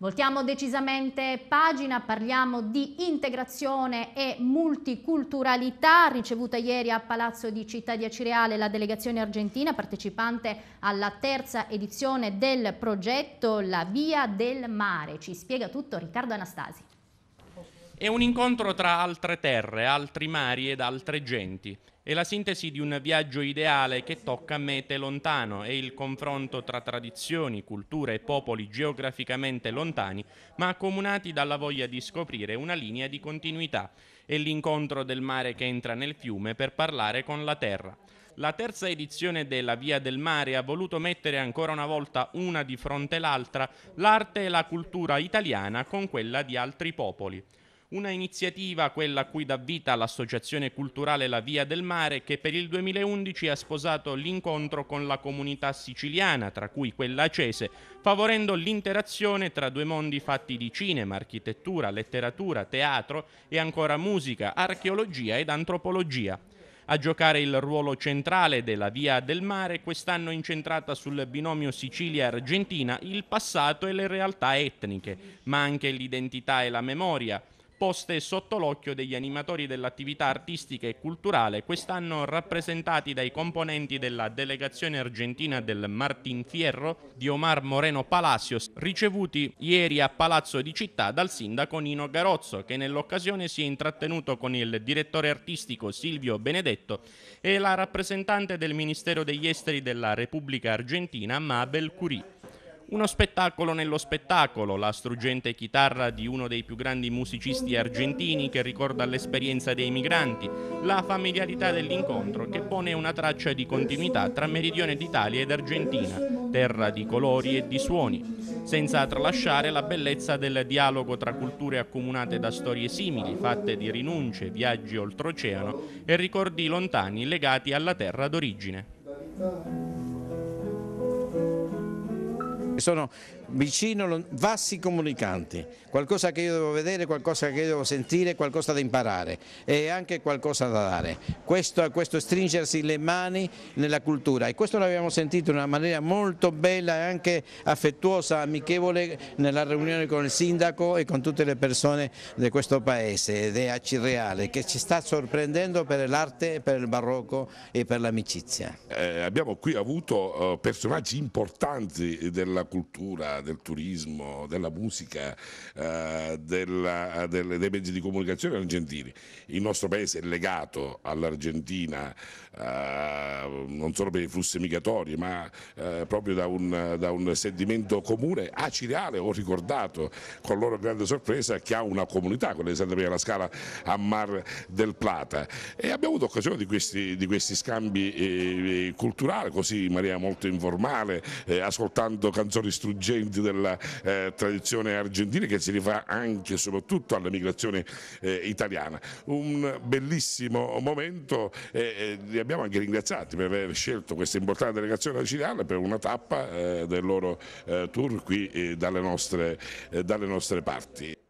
Voltiamo decisamente pagina, parliamo di integrazione e multiculturalità ricevuta ieri a Palazzo di Città di Acireale la delegazione argentina partecipante alla terza edizione del progetto La Via del Mare. Ci spiega tutto Riccardo Anastasi. È un incontro tra altre terre, altri mari ed altre genti. È la sintesi di un viaggio ideale che tocca mete lontano, è il confronto tra tradizioni, culture e popoli geograficamente lontani, ma accomunati dalla voglia di scoprire una linea di continuità. È l'incontro del mare che entra nel fiume per parlare con la terra. La terza edizione della Via del Mare ha voluto mettere ancora una volta una di fronte l'altra l'arte e la cultura italiana con quella di altri popoli. Una iniziativa, quella a cui dà vita l'associazione culturale La Via del Mare, che per il 2011 ha sposato l'incontro con la comunità siciliana, tra cui quella acese, favorendo l'interazione tra due mondi fatti di cinema, architettura, letteratura, teatro e ancora musica, archeologia ed antropologia. A giocare il ruolo centrale della Via del Mare, quest'anno incentrata sul binomio Sicilia-Argentina, il passato e le realtà etniche, ma anche l'identità e la memoria, poste sotto l'occhio degli animatori dell'attività artistica e culturale, quest'anno rappresentati dai componenti della delegazione argentina del Martin Fierro di Omar Moreno Palacios, ricevuti ieri a Palazzo di Città dal sindaco Nino Garozzo, che nell'occasione si è intrattenuto con il direttore artistico Silvio Benedetto e la rappresentante del Ministero degli Esteri della Repubblica Argentina, Mabel Curie. Uno spettacolo nello spettacolo, la struggente chitarra di uno dei più grandi musicisti argentini che ricorda l'esperienza dei migranti, la familiarità dell'incontro che pone una traccia di continuità tra Meridione d'Italia ed Argentina, terra di colori e di suoni, senza tralasciare la bellezza del dialogo tra culture accomunate da storie simili, fatte di rinunce, viaggi oltreoceano e ricordi lontani legati alla terra d'origine sono vicino, vasti comunicanti, qualcosa che io devo vedere, qualcosa che io devo sentire, qualcosa da imparare e anche qualcosa da dare. Questo, questo stringersi le mani nella cultura e questo l'abbiamo sentito in una maniera molto bella e anche affettuosa, amichevole nella riunione con il sindaco e con tutte le persone di questo paese ed è Acirreale che ci sta sorprendendo per l'arte, per il barocco e per l'amicizia. Eh, abbiamo qui avuto eh, personaggi importanti della cultura, del turismo, della musica, eh, della, delle, dei mezzi di comunicazione argentini. Il nostro paese è legato all'Argentina eh, non solo per i flussi migratori, ma eh, proprio da un, da un, sentimento comune acireale. Ho ricordato con loro grande sorpresa che ha una comunità, quella di Santa Maria la Scala a Mar del Plata. E abbiamo avuto occasione di questi, di questi scambi eh, culturali, così in maniera molto informale, eh, ascoltando canzoni struggenti Madrid della eh, tradizione argentina che si rifà anche e soprattutto alla migrazione eh, italiana. Un bellissimo momento e eh, eh, li abbiamo anche ringraziati per aver scelto questa importante delegazione nazionale per una tappa eh, del loro tour qui dalle nostre, dalle nostre parti.